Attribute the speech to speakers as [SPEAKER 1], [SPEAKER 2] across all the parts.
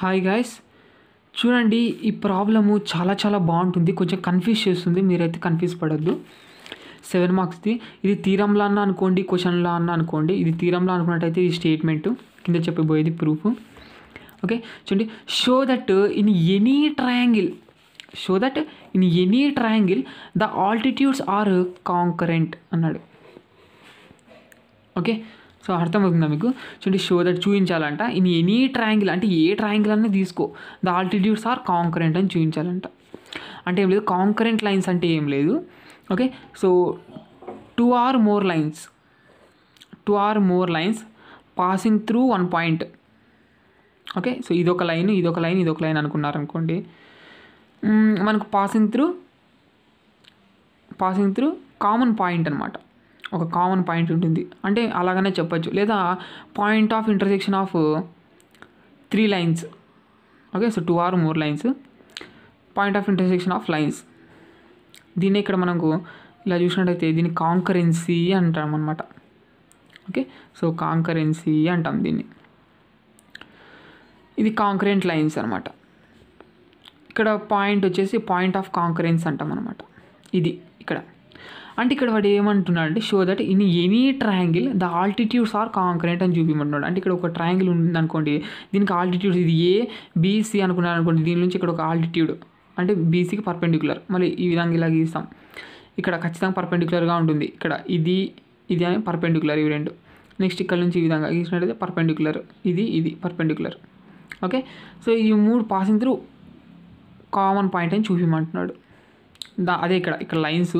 [SPEAKER 1] hi guys చూడండి ఈ problem చాలా చాలా బాగుంటుంది కొంచెం కన్ఫ్యూజ్ చేస్తుంది మీరైతే కన్ఫ్యూజ్ పడద్దు సెవెన్ మార్క్స్ది ఇది తీరంలా అన్న అనుకోండి క్వశ్చన్లా అన్న అనుకోండి ఇది తీరంలా అనుకున్నట్టయితే ఇది స్టేట్మెంట్ కింద చెప్పబోయేది ప్రూఫ్ ఓకే చూడండి show that in any triangle show that in any triangle the altitudes are concurrent అన్నాడు ఓకే సో అర్థమవుతుందా మీకు చూడండి షో దట్ చూపించాలంట ఇన్ ఎనీ ట్రయాంగిల్ అంటే ఏ ట్రయాంగిల్ అన్నీ తీసుకో ద ఆల్టిట్యూడ్స్ ఆర్ కాంకరెంట్ అని చూపించాలంట అంటే ఏం లేదు కాంకరెంట్ లైన్స్ అంటే ఏం లేదు okay so two or more lines two or more lines passing through one point okay so ఇదొక లైన్ ఇదొక లైన్ ఇదొక లైన్ అనుకున్నారనుకోండి మనకు passing through passing through common point అనమాట ఒక కామన్ పాయింట్ ఉంటుంది అంటే అలాగనే చెప్పచ్చు లేదా point of intersection of three lines okay so two or more lines point of intersection of lines దీన్ని ఇక్కడ మనకు ఇలా చూసినట్టయితే దీన్ని కాంకరెన్సీ అంటాం అనమాట ఓకే సో కాంకరెన్సీ అంటాం దీన్ని ఇది కాంకరెంట్ లైన్స్ అనమాట ఇక్కడ పాయింట్ వచ్చేసి పాయింట్ ఆఫ్ కాంకరెన్స్ అంటాం అనమాట ఇది ఇక్కడ అంటే ఇక్కడ వాడు ఏమంటున్నాడు అంటే show that in any triangle the altitudes are concurrent అని చూపించమంటున్నాడు అంటే ఇక్కడ ఒక ట్రయాంగిల్ ఉంది అనుకోండి దీనికి ఆల్టిట్యూడ్స్ ఇది ఏ బీసీ అనుకున్నాను అనుకోండి దీని నుంచి ఇక్కడ ఒక ఆల్టిట్యూడ్ అంటే బీసీకి పర్పెండిక్యులర్ మళ్ళీ ఈ విధంగా ఇలా గీస్తాం ఇక్కడ ఖచ్చితంగా పర్పెండిక్యులర్గా ఉంటుంది ఇక్కడ ఇది ఇది అని పర్పెండిక్యులర్ ఇవి రెండు నెక్స్ట్ ఇక్కడ నుంచి ఈ విధంగా గీసినట్టయితే పర్పెండిక్యులర్ ఇది ఇది పర్పెండిక్యులర్ ఓకే సో ఈ మూడు పాసింగ్ త్రూ కామన్ పాయింట్ అని చూపిమంటున్నాడు దా అదే ఇక్కడ ఇక్కడ లైన్స్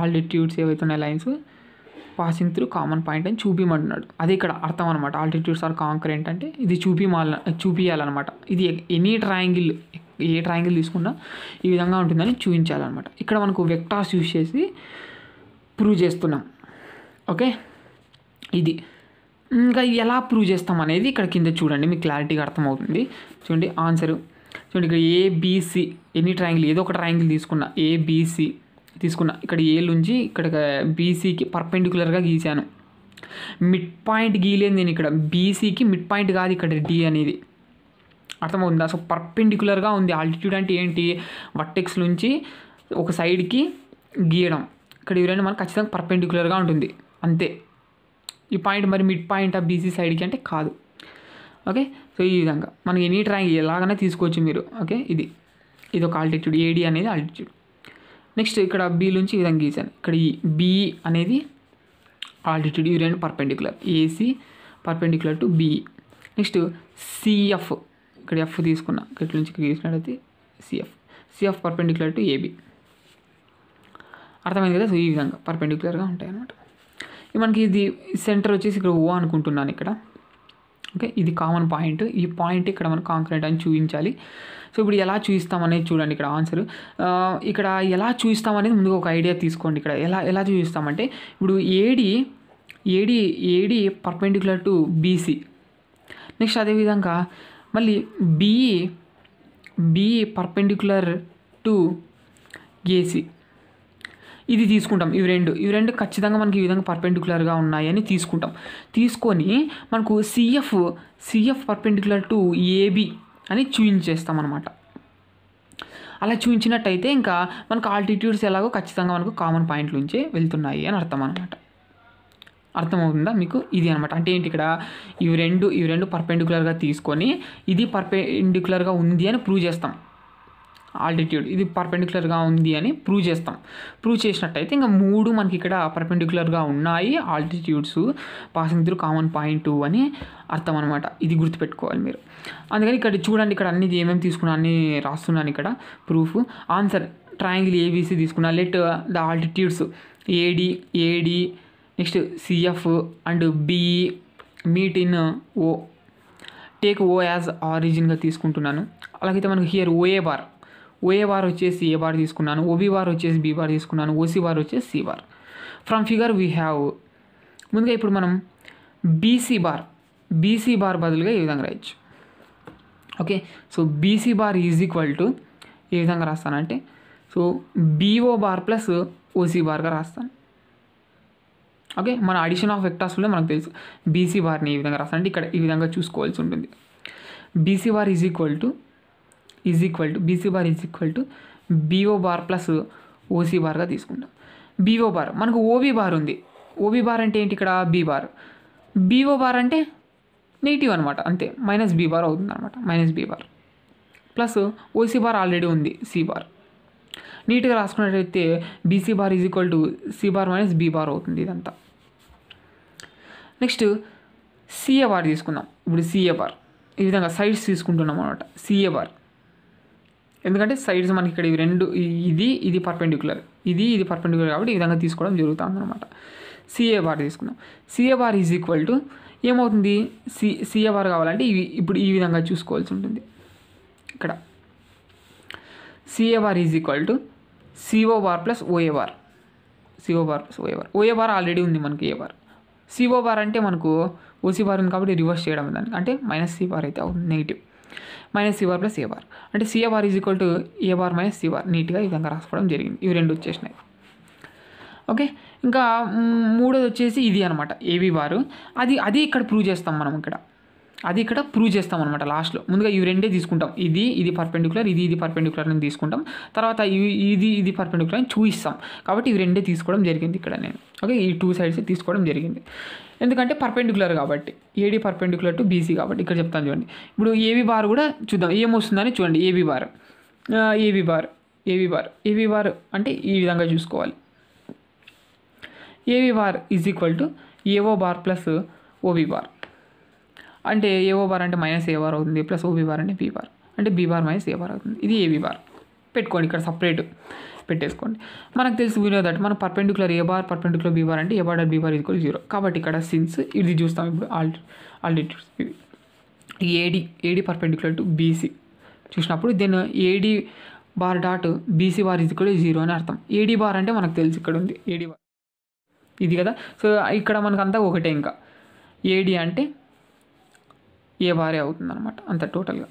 [SPEAKER 1] ఆల్టిట్యూడ్స్ ఏవైతే ఉన్నాయి lines passing through common point అని చూపిమంటున్నాడు అది ఇక్కడ అర్థం అనమాట ఆల్టిట్యూడ్స్ ఆర్ కాంకరెంట్ అంటే ఇది చూపిమాల చూపించాలన్నమాట ఇది ఎనీ ట్రయాంగిల్ ఏ ట్రయాంగిల్ తీసుకున్నా ఈ విధంగా ఉంటుందని చూపించాలన్నమాట ఇక్కడ మనకు వెక్టార్స్ యూజ్ చేసి ప్రూవ్ చేస్తున్నాం ఓకే ఇది ఇంకా ఎలా ప్రూవ్ చేస్తాం అనేది ఇక్కడ కింద చూడండి మీకు క్లారిటీగా అర్థమవుతుంది చూడండి ఆన్సర్ చూడండి ఇక్కడ ఏబిసి ఎనీ ట్రయాంగిల్ ఏదో ఒక ట్రయాంగిల్ తీసుకున్నా ఏబిసి తీసుకున్నా ఇక్కడ ఏ నుంచి ఇక్కడ బీసీకి పర్పెండిక్యులర్గా గీశాను మిడ్ పాయింట్ గీలేదు నేను ఇక్కడ బీసీకి మిడ్ పాయింట్ కాదు ఇక్కడ డి అనేది అర్థమవుతుందా సో పర్పెండిక్యులర్గా ఉంది ఆల్టిట్యూడ్ అంటే ఏంటి వట్టెక్స్ నుంచి ఒక సైడ్కి గీయడం ఇక్కడ ఎవరైనా మనకు ఖచ్చితంగా పర్పెండిక్యులర్గా ఉంటుంది అంతే ఈ పాయింట్ మరి మిడ్ పాయింట్ ఆ బీసీ సైడ్కి అంటే కాదు ఓకే సో ఈ విధంగా మనకి ఎనీ ట్రాంగ్ ఎలాగైనా తీసుకోవచ్చు మీరు ఓకే ఇది ఇది ఒక ఆల్టిట్యూడ్ ఏడి అనేది ఆల్టిట్యూడ్ నెక్స్ట్ ఇక్కడ బి నుంచి ఈ విధంగా గీసాను ఇక్కడ ఈ బీ అనేది ఆల్టిట్యూడ్ ఈ రెండు perpendicular A C perpendicular to B next C F ఇక్కడ ఎఫ్ తీసుకున్నా ఇక్కడ నుంచి ఇక్కడ గీసినట్టయితే C F C F perpendicular to A B అర్థమైంది కదా సో ఈ విధంగా పర్పెండిక్యులర్గా ఉంటాయి అన్నమాట మనకి ఇది సెంటర్ వచ్చేసి ఇక్కడ ఓ అనుకుంటున్నాను ఇక్కడ ఓకే ఇది కామన్ పాయింట్ ఈ పాయింట్ ఇక్కడ మనం కాంక్రీట్ అని చూపించాలి సో ఇప్పుడు ఎలా చూపిస్తామనేది చూడండి ఇక్కడ ఆన్సర్ ఇక్కడ ఎలా చూపిస్తామనేది ముందుగా ఒక ఐడియా తీసుకోండి ఇక్కడ ఎలా ఎలా చూపిస్తామంటే ఇప్పుడు A D A D AD perpendicular to B C next అదేవిధంగా మళ్ళీ B E B E perpendicular to A C ఇది తీసుకుంటాం ఇవి రెండు ఇవి రెండు ఖచ్చితంగా మనకి ఈ విధంగా పర్పెండికులర్గా ఉన్నాయని తీసుకుంటాం తీసుకొని మనకు C F C F perpendicular to A B అని చూపించేస్తాం అనమాట అలా చూపించినట్టయితే ఇంకా మనకు ఆల్టిట్యూడ్స్ ఎలాగో ఖచ్చితంగా మనకు కామన్ పాయింట్ నుంచి వెళ్తున్నాయి అని అర్థం అనమాట అర్థమవుతుందా మీకు ఇది అనమాట అంటే ఏంటి ఇక్కడ ఇవి రెండు ఇవి రెండు పర్పెండిక్యులర్గా తీసుకొని ఇది పర్పెండిక్యులర్గా ఉంది అని ప్రూవ్ చేస్తాం ఆల్టిట్యూడ్ ఇది పర్పెండిక్యులర్గా ఉంది అని ప్రూవ్ చేస్తాం ప్రూవ్ చేసినట్టయితే ఇంకా మూడు మనకి ఇక్కడ పర్పెండిక్యులర్గా ఉన్నాయి altitudes passing through common point అని అర్థం అనమాట ఇది గుర్తుపెట్టుకోవాలి మీరు అందుకని ఇక్కడ చూడండి ఇక్కడ అన్ని ఏమేమి తీసుకున్నా అన్ని రాస్తున్నాను ఇక్కడ ప్రూఫ్ ఆన్సర్ ట్రయాంగిల్ ఏబీసీ తీసుకున్నా let the altitudes A D A D next C F and B E meet in O take O as ఆరిజిన్గా తీసుకుంటున్నాను అలాగైతే మనకు here O A bar OA bar వచ్చేసి ఏ బార్ తీసుకున్నాను ఓబీ బార్ వచ్చేసి బి బార్ తీసుకున్నాను ఓసీ బార్ వచ్చేసి C bar from figure we have ముందుగా ఇప్పుడు మనం బీసీ బార్ బీసీ బార్ బదులుగా ఈ విధంగా రాయొచ్చు okay so BC bar is equal to ఏ విధంగా రాస్తానంటే so BO bar plus OC బార్గా రాస్తాను ఓకే మన అడిషన్ ఆఫ్ ఎక్టాస్లో మనకు తెలుసు బీసీ బార్ని ఈ విధంగా రాస్తాను అంటే ఇక్కడ ఈ విధంగా చూసుకోవాల్సి ఉంటుంది BC bar is equal to is equal to BC bar is equal to BO bar plus OC బార్గా తీసుకుంటాం బీఓ బార్ మనకు ఓబీ బార్ ఉంది ఓబీ బార్ అంటే ఏంటి ఇక్కడ బీ బార్ బీఓ బార్ అంటే నెగిటివ్ అనమాట అంతే మైనస్ బీ బార్ అవుతుంది అనమాట minus B bar plus OC bar already ఉంది సి బార్ నీట్గా రాసుకున్నట్టయితే BC bar is equal to C bar minus B bar అవుతుంది ఇదంతా నెక్స్ట్ సిఏ బార్ తీసుకుందాం ఇప్పుడు సిఏ బార్ ఈ విధంగా సైడ్స్ తీసుకుంటున్నాం అనమాట సిఏ బార్ ఎందుకంటే సైడ్స్ మనకి ఇక్కడ ఇవి రెండు ఇది ఇది పర్పెండిక్యులర్ ఇది ఇది పర్పెండిక్యులర్ కాబట్టి ఈ విధంగా తీసుకోవడం అనమాట సిఏ బార్ తీసుకున్నాం CA bar is equal to ఏమవుతుంది సి సిఏ బార్ కావాలంటే ఇవి ఇప్పుడు ఈ విధంగా చూసుకోవాల్సి ఉంటుంది ఇక్కడ CA bar is equal to CO bar plus OA bar CO bar plus OA bar OA bar already ఉంది మనకి ఏ బార్ సిఓ బార్ అంటే మనకు ఓసీ బార్ ఉంది కాబట్టి రివర్స్ చేయడం దానికి అంటే మైనస్ సి బార్ అయితే అవుతుంది negative minus CR plus AR అంటే CR is equal to AR minus CR నీట్గా ఈ విధంగా రాసుకోవడం జరిగింది ఇవి రెండు వచ్చేసినాయి ఓకే ఇంకా మూడోది వచ్చేసి ఇది అనమాట ఏబీ బారు అది అది ఇక్కడ ప్రూవ్ చేస్తాం మనం ఇక్కడ అది ఇక్కడ ప్రూవ్ చేస్తాం అనమాట లాస్ట్లో ముందుగా ఇవి రెండే తీసుకుంటాం ఇది ఇది పర్పెండికులర్ ఇది ఇది పర్పెండికులర్ అని తీసుకుంటాం తర్వాత ఇవి ఇది ఇది పర్పెండికులర్ అని చూపిస్తాం కాబట్టి ఇవి రెండే తీసుకోవడం జరిగింది ఇక్కడ నేను ఓకే ఈ టూ సైడ్స్ తీసుకోవడం జరిగింది ఎందుకంటే పర్పెండికులర్ కాబట్టి ఏడి పర్పెండికులర్ టు బీసీ కాబట్టి ఇక్కడ చెప్తాను చూడండి ఇప్పుడు ఏవి బార్ కూడా చూద్దాం ఏమొస్తుందని చూడండి AB bar AB bar AV bar AV bar అంటే ఈ విధంగా చూసుకోవాలి AV bar is equal to AO bar plus OB bar అంటే ఏఓ బార్ అంటే మైనస్ ఏ బార్ అవుతుంది ప్లస్ ఓబీ బార్ అంటే బీ బార్ అంటే B bar minus A bar అవుతుంది ఇది ఏబీ బార్ పెట్టుకోండి ఇక్కడ సపరేట్ పెట్టేసుకోండి మనకు తెలుసు వినో దట్ మన perpendicular A bar perpendicular B bar అంటే ఏ బార్ బీ బార్ కూడా జీరో కాబట్టి ఇక్కడ సిన్స్ ఇది చూస్తాం ఇప్పుడు ఆల్ ఆల్టిట్యూడ్స్ ఇది AD AD perpendicular to BC చూసినప్పుడు then AD bar dot BC bar ఇది కూడా జీరో అని అర్థం ఏడీ బార్ అంటే మనకు తెలుసు ఇక్కడ ఉంది ఏడీ బార్ ఇది కదా సో ఇక్కడ మనకంతా ఒకటే ఇంకా ఏడి అంటే ఏ బారే అవుతుందన్నమాట అంత టోటల్గా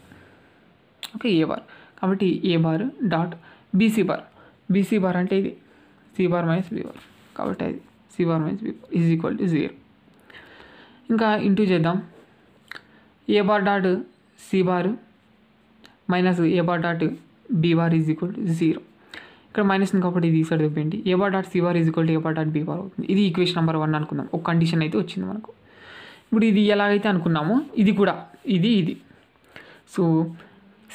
[SPEAKER 1] ఓకే ఏ బార్ కాబట్టి A bar dot BC bar BC bar అంటే ఇది C bar minus B bar కాబట్టి అది C bar minus B bar is equal to zero ఇంకా ఇంటూ చేద్దాం A bar dot C bar minus A bar dot B bar is equal to zero ఇక్కడ minus కాబట్టి ఇది side చూపించండి A bar dot C bar is equal to A bar dot B bar అవుతుంది ఇది equation number one అనుకుందాం ఒక condition అయితే వచ్చింది మనకు ఇప్పుడు ఇది ఎలాగైతే అనుకున్నామో ఇది కూడా ఇది ఇది so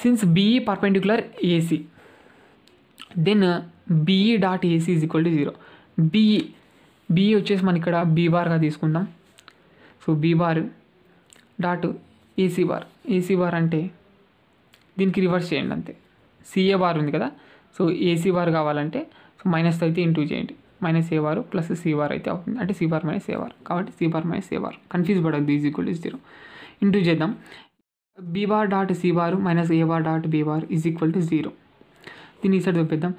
[SPEAKER 1] since BE perpendicular AC then BE dot AC is equal to zero BE BE వచ్చేసి మనం ఇక్కడ బీ బార్గా తీసుకుందాం so B bar dot AC bar AC bar అంటే దీనికి రివర్స్ చేయండి అంతే సిఏ బార్ ఉంది కదా సో ఏసీ బార్ కావాలంటే సో మైనస్ అయితే ఇంటూ చేయండి మైనస్ ఏవార్ ప్లస్ సిఆర్ అయితే అవుతుంది అంటే సివార్ మైనస్ ఏవార్ కాబట్టి సివార్ మైనస్ ఏవార్ కన్ఫ్యూజ్ పడద్దు is equal to zero into చేద్దాం B bar dot C bar minus A bar dot B bar is equal to zero దీన్ని ఈ సైడ్ చూపిద్దాం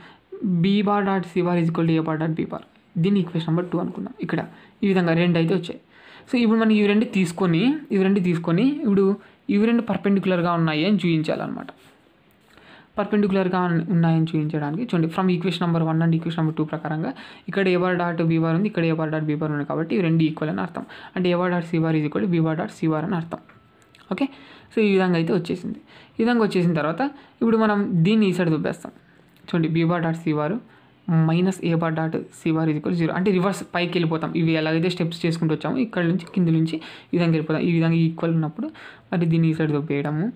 [SPEAKER 1] B bar dot C bar is equal to A bar dot B bar దీన్ని equation number two అనుకున్నాం ఇక్కడ ఈ విధంగా రెండు అయితే వచ్చాయి సో ఇప్పుడు మనం ఇవి రెండు తీసుకొని ఇవి రెండు తీసుకొని ఇప్పుడు ఇవి రెండు పర్పెండిక్యులర్గా ఉన్నాయి అని చూపించాలన్నమాట పర్పెండికులర్గా ఉన్నాయని చూపించడానికి చూడండి from equation number one and equation number two ప్రకారంగా ఇక్కడ ఏవర్ డాట్ బీవార్ ఉంది ఇక్కడ ఏవర్ డాట్ బీవార్ ఉంది కాబట్టి ఇవి రెండు ఈక్వల్ అని అర్థం అంటే A bar dot C bar is equal B bar dot C bar అని అర్థం ఓకే సో ఈ విధంగా అయితే వచ్చేసింది ఈ విధంగా వచ్చేసిన తర్వాత ఇప్పుడు మనం దీన్ని ఈ సైడ్ దుబ్బేస్తాం చూడండి B bar dot C bar minus A bar dot C bar ఇది కూడా జీరో అంటే రివర్స్ పైకి వెళ్ళిపోతాం ఇవి ఎలాగైతే స్టెప్స్ చేసుకుంటూ వచ్చాము ఇక్కడ నుంచి కింద నుంచి ఈ విధంగా వెళ్ళిపోతాం ఈ విధంగా ఈక్వల్ ఉన్నప్పుడు మరి దీన్ని ఈ సైడ్ దొబ్బేయడము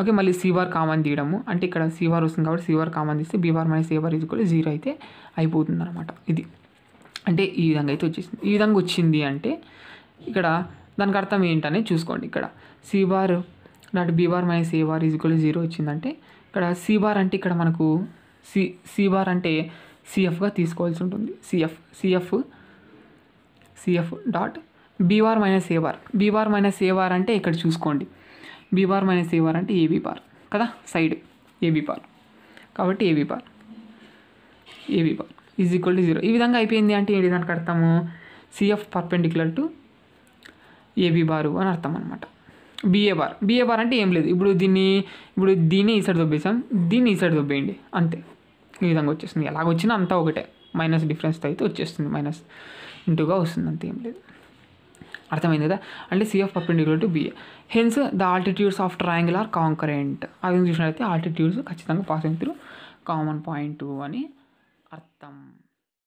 [SPEAKER 1] ఓకే మళ్ళీ సివార్ కామన్ తీయడము అంటే ఇక్కడ సివార్ వస్తుంది కాబట్టి సివార్ కామన్ తీస్తే బీవార్ మైనస్ ఏవార్ ఇది కూడా జీరో అయితే అయిపోతుంది అనమాట ఇది అంటే ఈ విధంగా అయితే వచ్చేసింది ఈ విధంగా వచ్చింది అంటే ఇక్కడ దానికి అర్థం ఏంటనే చూసుకోండి ఇక్కడ సివార్ నాట్ బీవార్ మైనస్ ఏవార్ కూడా జీరో వచ్చిందంటే ఇక్కడ సివార్ అంటే ఇక్కడ మనకు సి సివార్ అంటే సిఎఫ్గా తీసుకోవాల్సి ఉంటుంది CF CF CF dot B bar minus A bar B bar minus A bar అంటే ఇక్కడ చూసుకోండి B bar minus A bar అంటే ఏబీ బార్ కదా సైడ్ ఏబీ బార్ కాబట్టి AB bar AB bar is equal to zero ఈ విధంగా అయిపోయింది అంటే ఏ విధానికి అర్థము CF perpendicular to AB bar అని అర్థం అనమాట బిఏ బార్ బిఏ బార్ అంటే ఏం లేదు ఇప్పుడు దీన్ని ఇప్పుడు దీన్ని ఈ సైడ్ దొబ్బేసాం దీన్ని ఈ సైడ్ దొబ్బేయండి అంతే ఈ విధంగా వచ్చేస్తుంది ఎలాగ వచ్చినా అంతా ఒకటే మైనస్ డిఫరెన్స్తో అయితే వచ్చేస్తుంది మైనస్ ఇంటూగా వస్తుంది అంతే ఏం లేదు అర్థమైంది కదా అంటే CF perpendicular to BA hence the altitudes of triangle are concurrent అది చూసినట్లయితే ఆల్టిట్యూడ్స్ ఖచ్చితంగా పాసింగ్ త్రూ కామన్ పాయింట్ అని అర్థం